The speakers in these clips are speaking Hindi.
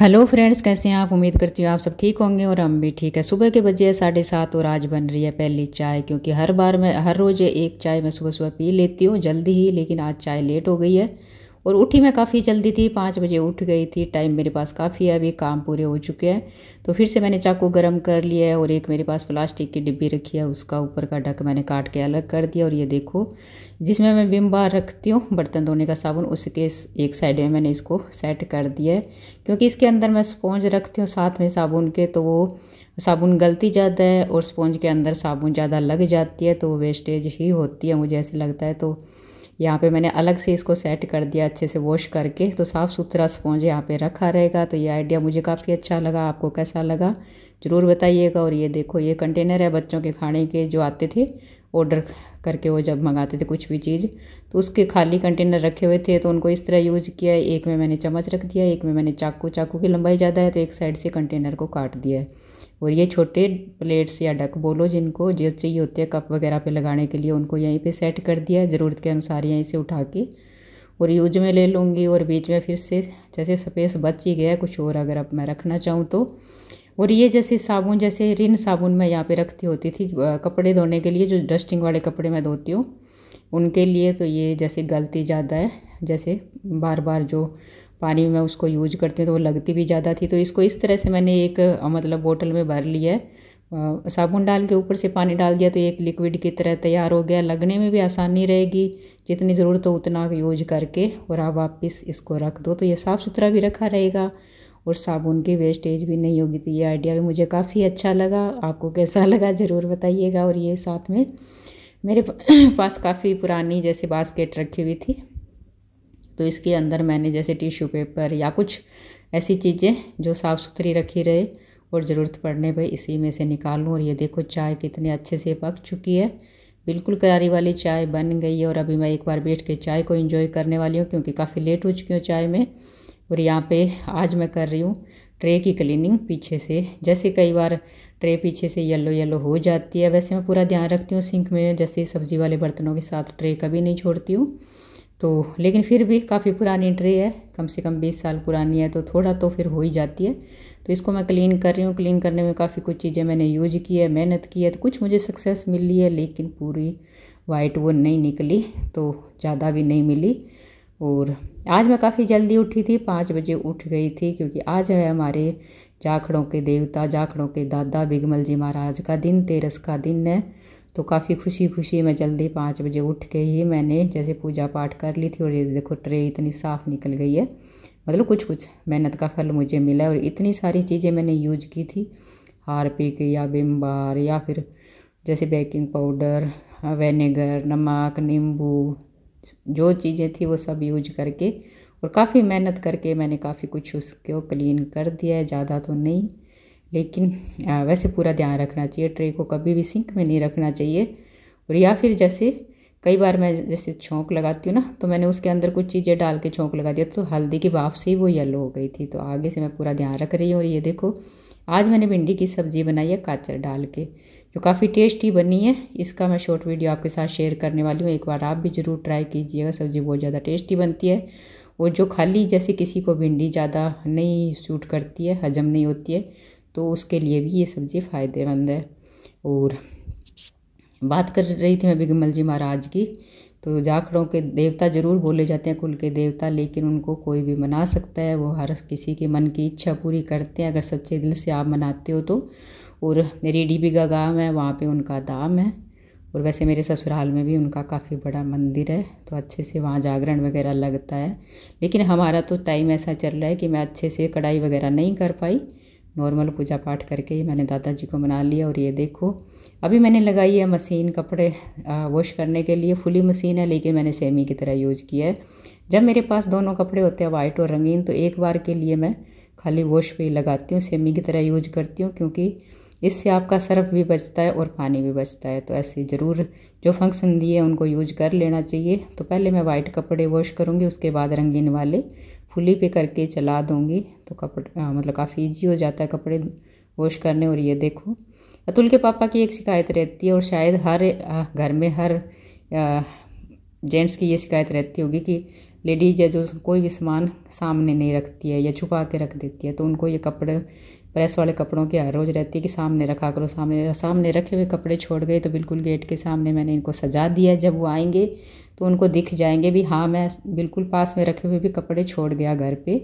हेलो फ्रेंड्स कैसे हैं आप उम्मीद करती हूँ आप सब ठीक होंगे और हम भी ठीक है सुबह के बजे साढ़े सात और आज बन रही है पहली चाय क्योंकि हर बार मैं हर रोज़ एक चाय मैं सुबह सुबह पी लेती हूँ जल्दी ही लेकिन आज चाय लेट हो गई है और उठी मैं काफ़ी जल्दी थी पाँच बजे उठ गई थी टाइम मेरे पास काफ़ी है अभी काम पूरे हो चुके हैं तो फिर से मैंने चाकू गर्म कर लिया है और एक मेरे पास प्लास्टिक की डिब्बी रखी है उसका ऊपर का ढक मैंने काट के अलग कर दिया और ये देखो जिसमें मैं विम बार रखती हूँ बर्तन धोने का साबुन उसके एक साइड में मैंने इसको सेट कर दिया है क्योंकि इसके अंदर मैं स्पॉन्ज रखती हूँ साथ में साबुन के तो वो साबुन गलती ज़्यादा है और स्पॉन्ज के अंदर साबुन ज़्यादा लग जाती है तो वेस्टेज ही होती है मुझे ऐसे लगता है तो यहाँ पे मैंने अलग से इसको सेट कर दिया अच्छे से वॉश करके तो साफ़ सुथरा स्पॉन्ज यहाँ पे रखा रहेगा तो ये आइडिया मुझे काफ़ी अच्छा लगा आपको कैसा लगा ज़रूर बताइएगा और ये देखो ये कंटेनर है बच्चों के खाने के जो आते थे ऑर्डर करके वो जब मंगाते थे कुछ भी चीज़ तो उसके खाली कंटेनर रखे हुए थे तो उनको इस तरह यूज किया है एक में मैंने चम्मच रख दिया एक में मैंने चाकू चाकू की लंबाई ज़्यादा है तो एक साइड से कंटेनर को काट दिया है और ये छोटे प्लेट्स या डक बोलो जिनको जो चाहिए होते हैं कप वगैरह पे लगाने के लिए उनको यहीं पे सेट कर दिया है ज़रूरत के अनुसार यहीं से उठा के और यूज में ले लूँगी और बीच में फिर से जैसे स्पेस बच ही गया कुछ और अगर अब मैं रखना चाहूँ तो और ये जैसे साबुन जैसे रिन साबुन मैं यहाँ पे रखती होती थी कपड़े धोने के लिए जो डस्टिंग वाले कपड़े मैं धोती हूँ उनके लिए तो ये जैसे गलती ज़्यादा है जैसे बार बार जो पानी में उसको यूज करती हूँ तो वो लगती भी ज़्यादा थी तो इसको इस तरह से मैंने एक मतलब बोतल में भर लिया है साबुन डाल के ऊपर से पानी डाल दिया तो एक लिक्विड की तरह तैयार हो गया लगने में भी आसानी रहेगी जितनी ज़रूरत हो उतना यूज करके और आप वापस इसको रख दो तो ये साफ़ सुथरा भी रखा रहेगा और साबुन की वेस्टेज भी नहीं होगी तो ये आइडिया भी मुझे काफ़ी अच्छा लगा आपको कैसा लगा ज़रूर बताइएगा और ये साथ में मेरे पास काफ़ी पुरानी जैसे बास्केट रखी हुई थी तो इसके अंदर मैंने जैसे टिश्यू पेपर या कुछ ऐसी चीज़ें जो साफ़ सुथरी रखी रहे और ज़रूरत पड़ने पर इसी में से निकालूँ और ये देखो चाय कितने अच्छे से पक चुकी है बिल्कुल करारी वाली चाय बन गई है और अभी मैं एक बार बैठ के चाय को एंजॉय करने वाली हूँ क्योंकि काफ़ी लेट हो चुकी हूँ चाय में और यहाँ पे आज मैं कर रही हूँ ट्रे की क्लीनिंग पीछे से जैसे कई बार ट्रे पीछे से येलो येलो हो जाती है वैसे मैं पूरा ध्यान रखती हूँ सिंक में जैसे सब्ज़ी वाले बर्तनों के साथ ट्रे कभी नहीं छोड़ती हूँ तो लेकिन फिर भी काफ़ी पुरानी ट्रे है कम से कम बीस साल पुरानी है तो थोड़ा तो फिर हो ही जाती है तो इसको मैं क्लीन कर रही हूँ क्लीन करने में काफ़ी कुछ चीज़ें मैंने यूज की है मेहनत की है तो कुछ मुझे सक्सेस मिली है लेकिन पूरी वाइट वो नहीं निकली तो ज़्यादा भी नहीं मिली और आज मैं काफ़ी जल्दी उठी थी पाँच बजे उठ गई थी क्योंकि आज है हमारे जाखड़ों के देवता जाखड़ों के दादा बिगमल जी महाराज का दिन तेरस का दिन है तो काफ़ी खुशी खुशी मैं जल्दी पाँच बजे उठ के ही मैंने जैसे पूजा पाठ कर ली थी और ये देखो ट्रे इतनी साफ़ निकल गई है मतलब कुछ कुछ मेहनत का फल मुझे मिला और इतनी सारी चीज़ें मैंने यूज की थी हार पिक या बिम्बार बार या फिर जैसे बेकिंग पाउडर वेनेगर नमक नींबू जो चीज़ें थी वो सब यूज करके और काफ़ी मेहनत करके मैंने काफ़ी कुछ उसको क्लीन कर दिया है ज़्यादा तो नहीं लेकिन वैसे पूरा ध्यान रखना चाहिए ट्रे को कभी भी सिंक में नहीं रखना चाहिए और या फिर जैसे कई बार मैं जैसे छोंक लगाती हूँ ना तो मैंने उसके अंदर कुछ चीज़ें डाल के छोंक लगा दिया तो हल्दी की बाफ से ही वो येलो हो गई थी तो आगे से मैं पूरा ध्यान रख रही हूँ और ये देखो आज मैंने भिंडी की सब्ज़ी बनाई है काचर डाल के जो काफ़ी टेस्टी बनी है इसका मैं शॉर्ट वीडियो आपके साथ शेयर करने वाली हूँ एक बार आप भी ज़रूर ट्राई कीजिएगा सब्ज़ी बहुत ज़्यादा टेस्टी बनती है और जो खाली जैसे किसी को भिंडी ज़्यादा नहीं सूट करती है हजम नहीं होती है तो उसके लिए भी ये सब्ज़ी फ़ायदेमंद है और बात कर रही थी मैं बिगमल जी महाराज की तो जाखड़ों के देवता ज़रूर बोले जाते हैं कुल के देवता लेकिन उनको कोई भी मना सकता है वो हर किसी के मन की इच्छा पूरी करते हैं अगर सच्चे दिल से आप मनाते हो तो और रेडी बिगा गाँव है वहाँ पे उनका दाम है और वैसे मेरे ससुराल में भी उनका काफ़ी बड़ा मंदिर है तो अच्छे से वहाँ जागरण वगैरह लगता है लेकिन हमारा तो टाइम ऐसा चल रहा है कि मैं अच्छे से कढ़ाई वगैरह नहीं कर पाई नॉर्मल पूजा पाठ करके ही मैंने दादाजी को मना लिया और ये देखो अभी मैंने लगाई है मशीन कपड़े वॉश करने के लिए फुली मशीन है लेकिन मैंने सेमी की तरह यूज़ किया है जब मेरे पास दोनों कपड़े होते हैं वाइट और रंगीन तो एक बार के लिए मैं खाली वॉश पे लगाती हूँ सेमी की तरह यूज करती हूँ क्योंकि इससे आपका सर्फ भी बचता है और पानी भी बचता है तो ऐसे ज़रूर जो फंक्शन दिए उनको यूज कर लेना चाहिए तो पहले मैं वाइट कपड़े वॉश करूँगी उसके बाद रंगीन वाले फुली पे करके चला दूँगी तो कपड़े मतलब काफ़ी ईजी हो जाता है कपड़े वॉश करने और ये देखो अतुल के पापा की एक शिकायत रहती है और शायद हर घर में हर जेंट्स की ये शिकायत रहती होगी कि लेडीज या जो कोई भी सामान सामने नहीं रखती है या छुपा के रख देती है तो उनको ये कपड़े प्रेस वाले कपड़ों की हर रोज़ रहती है कि सामने रखा करो सामने सामने रखे हुए कपड़े छोड़ गए तो बिल्कुल गेट के सामने मैंने इनको सजा दिया जब वो आएंगे तो उनको दिख जाएंगे भी हाँ मैं बिल्कुल पास में रखे हुए भी कपड़े छोड़ गया घर पे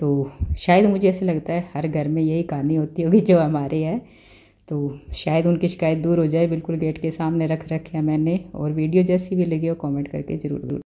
तो शायद मुझे ऐसे लगता है हर घर में यही कहानी होती होगी जो हमारे है तो शायद उनकी शिकायत दूर हो जाए बिल्कुल गेट के सामने रख रखे मैंने और वीडियो जैसी भी लगी हो कॉमेंट करके ज़रूर